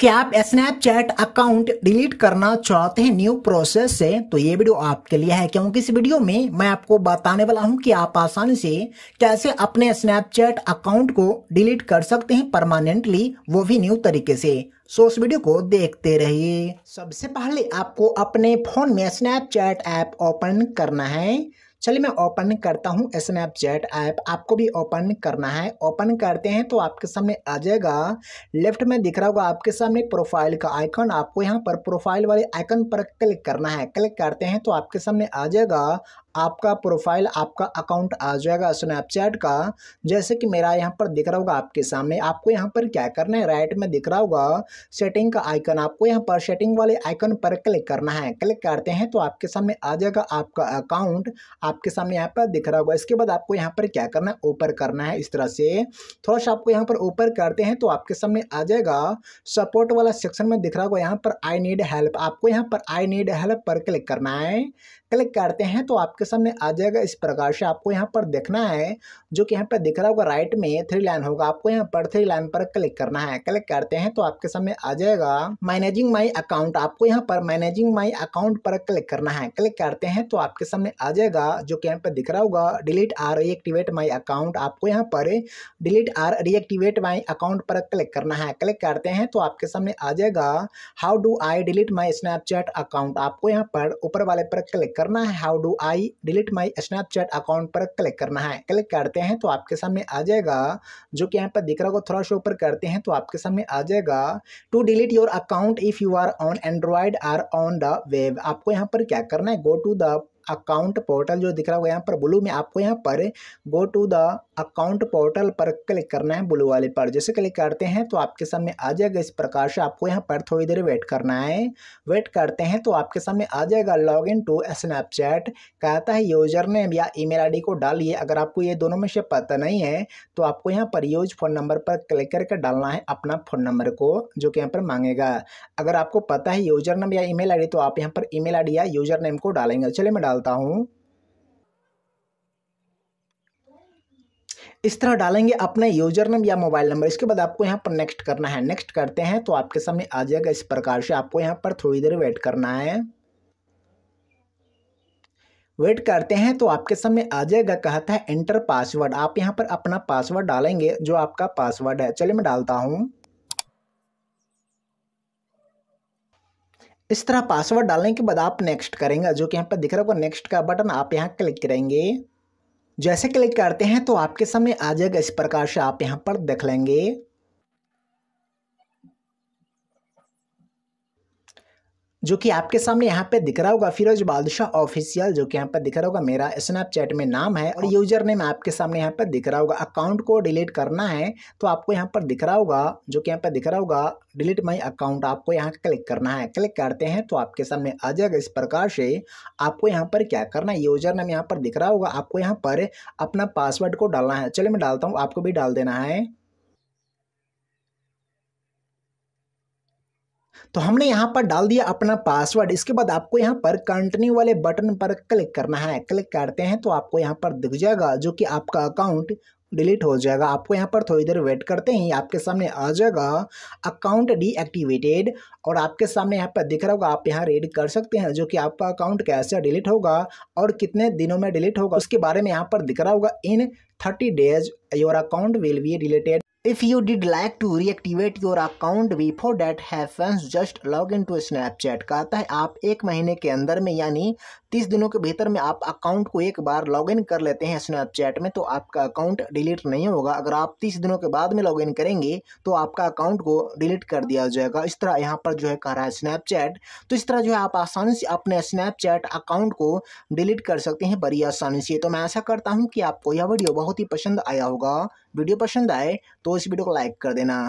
क्या आप Snapchat account delete करना चाहते हैं न्यू प्रोसेस से तो ये वीडियो आपके लिए है क्योंकि इस वीडियो में मैं आपको बताने वाला हूं कि आप आसानी से कैसे अपने स्नैपचैट अकाउंट को डिलीट कर सकते हैं परमानेंटली वो भी न्यू तरीके से सो इस वीडियो को देखते रहिए सबसे पहले आपको अपने फ़ोन में स्नैपचैट ऐप ओपन करना है चलिए मैं ओपन करता हूँ स्नैपचैट ऐप आपको भी ओपन करना है ओपन करते हैं तो आपके सामने आ जाएगा लेफ्ट में दिख रहा होगा आपके सामने प्रोफाइल का आइकन आपको यहाँ पर प्रोफाइल वाले आइकन पर क्लिक करना है क्लिक करते हैं तो आपके सामने आ जाएगा आपका प्रोफाइल आपका अकाउंट आ जाएगा स्नैपचैट का जैसे कि मेरा यहाँ पर दिख रहा होगा आपके सामने आपको यहाँ पर क्या करना है राइट में दिख रहा होगा सेटिंग का आइकन आपको यहाँ पर सेटिंग वाले आइकन पर क्लिक करना है क्लिक करते हैं तो आपके सामने आ जाएगा आपका अकाउंट आपके सामने यहाँ पर दिख रहा होगा इसके बाद आपको यहाँ पर क्या करना है ओपर करना है इस तरह से थोड़ा सा आपको यहाँ पर ओपर करते हैं तो आपके सामने आ जाएगा सपोर्ट वाला सेक्शन में दिख रहा होगा यहाँ पर आई नीड हेल्प आपको यहाँ पर आई नीड हेल्प पर क्लिक करना है क्लिक करते हैं तो आपके सामने आ जाएगा इस प्रकार से आपको यहाँ पर देखना है जो कि यहाँ पर दिख रहा होगा राइट में थ्री लाइन होगा आपको यहाँ पर थ्री लाइन पर क्लिक करना है क्लिक करते हैं तो आपके सामने आ जाएगा मैनेजिंग माई अकाउंट आपको यहाँ पर मैनेजिंग माई अकाउंट पर क्लिक करना है क्लिक करते हैं तो आपके सामने आ जाएगा जो कि यहाँ पर दिख रहा होगा delete or reactivate my account आपको यहाँ पर delete or reactivate my account पर क्लिक करना है क्लिक करते हैं तो आपके सामने आ जाएगा how do I delete my Snapchat account आपको यहाँ पर ऊपर वाले पर क्लिक करना है how do I delete my Snapchat account पर क्लिक करना है क्लिक करते हैं तो आपके सामने आ जाएगा जो कि यहाँ पर दिख रहा होगा थोड़ा शो पर करते हैं तो आपके सामने आ जाएगा to delete your account if you are on Android or on the web आपको यहाँ पर क्या करना है go to the account portal जो दिख रहा होगा यहाँ पर ब्लू में आपको यहाँ पर go to the account portal पर क्लिक करना है ब्लू वाले पर जैसे क्लिक करते हैं तो आपके सामने आ जाएगा इस प्रकार से आपको यहाँ पर थोड़ी देर वेट करना है वेट करते हैं तो आपके सामने आ जाएगा लॉग इन टू स्नैपचैट कहता है यूजर नेम या आई डी को डालिए अगर आपको ये दोनों में से पता नहीं है तो आपको यहाँ पर यूज फ़ोन नंबर पर क्लिक करके डालना है अपना फ़ोन नंबर को जो कि यहाँ पर मांगेगा अगर आपको पता है यूजर नेम या आई डी तो आप यहाँ पर आई डी या यूजर नेम को डालेंगे चलिए मैं डाल डालता हूं इस तरह डालेंगे अपने यूजर नेम या मोबाइल नंबर इसके बाद आपको यहाँ पर नेक्स्ट करना है नेक्स्ट करते हैं तो आपके सामने आ जाएगा इस प्रकार से आपको यहाँ पर थोड़ी देर वेट करना है वेट करते हैं तो आपके सामने आ जाएगा कहता है एंटर पासवर्ड आप यहाँ पर अपना पासवर्ड डालेंगे जो आपका पासवर्ड है चलिए मैं डालता हूँ इस तरह पासवर्ड डालने के बाद आप नेक्स्ट करेंगे जो कि यहाँ पर दिख रहा होगा नेक्स्ट का बटन आप यहाँ क्लिक करेंगे जैसे क्लिक करते हैं तो आपके सामने आ जाएगा इस प्रकार से आप यहाँ पर देख लेंगे जो कि आपके सामने यहाँ पे दिख रहा होगा फिरोज बादशाह ऑफिशियल जो कि यहाँ पर दिख रहा होगा मेरा स्नैपचैट में नाम है और यूजर नेम आपके सामने यहाँ पर दिख रहा होगा अकाउंट को डिलीट करना है तो आपको यहाँ पर दिख रहा होगा जो कि यहाँ पर दिख रहा होगा डिलीट माई अकाउंट आपको यहाँ क्लिक करना है क्लिक करते हैं तो आपके सामने आ जाएगा इस प्रकार से आपको यहाँ पर क्या करना है यूजर नेम यहाँ पर दिख रहा होगा आपको यहाँ पर अपना पासवर्ड को डालना है चलिए मैं डालता हूँ आपको भी डाल देना है तो हमने यहाँ पर डाल दिया अपना पासवर्ड इसके बाद आपको यहाँ पर कंटिन्यू वाले बटन पर क्लिक करना है क्लिक करते हैं तो आपको यहाँ पर दिख जाएगा जो कि आपका अकाउंट डिलीट हो जाएगा आपको यहाँ पर थोड़ी देर वेट करते ही आपके सामने आ जाएगा अकाउंट डीएक्टिवेटेड और आपके सामने यहाँ पर दिख रहा होगा आप यहाँ रीड कर सकते हैं जो कि आपका अकाउंट कैसे डिलीट होगा और कितने दिनों में डिलीट होगा उसके बारे में यहाँ पर दिख रहा होगा in thirty days your account will be deleted If you did like to reactivate your account before that happens, just log in Snapchat. कहता है आप एक महीने के अंदर में यानी तीस दिनों के भीतर में आप अकाउंट को एक बार लॉगिन कर लेते हैं स्नैपचैट में तो आपका अकाउंट डिलीट नहीं होगा अगर आप तीस दिनों के बाद में लॉगिन करेंगे तो आपका अकाउंट को डिलीट कर दिया जाएगा इस तरह यहाँ पर जो है कह रहा है स्नैपचैट तो इस तरह जो है आप आसानी से अपने स्नैपचैट अकाउंट को डिलीट कर सकते हैं बड़ी आसानी से तो मैं ऐसा करता हूँ कि आपको यह वीडियो बहुत ही पसंद आया होगा वीडियो पसंद आए तो इस वीडियो को लाइक कर देना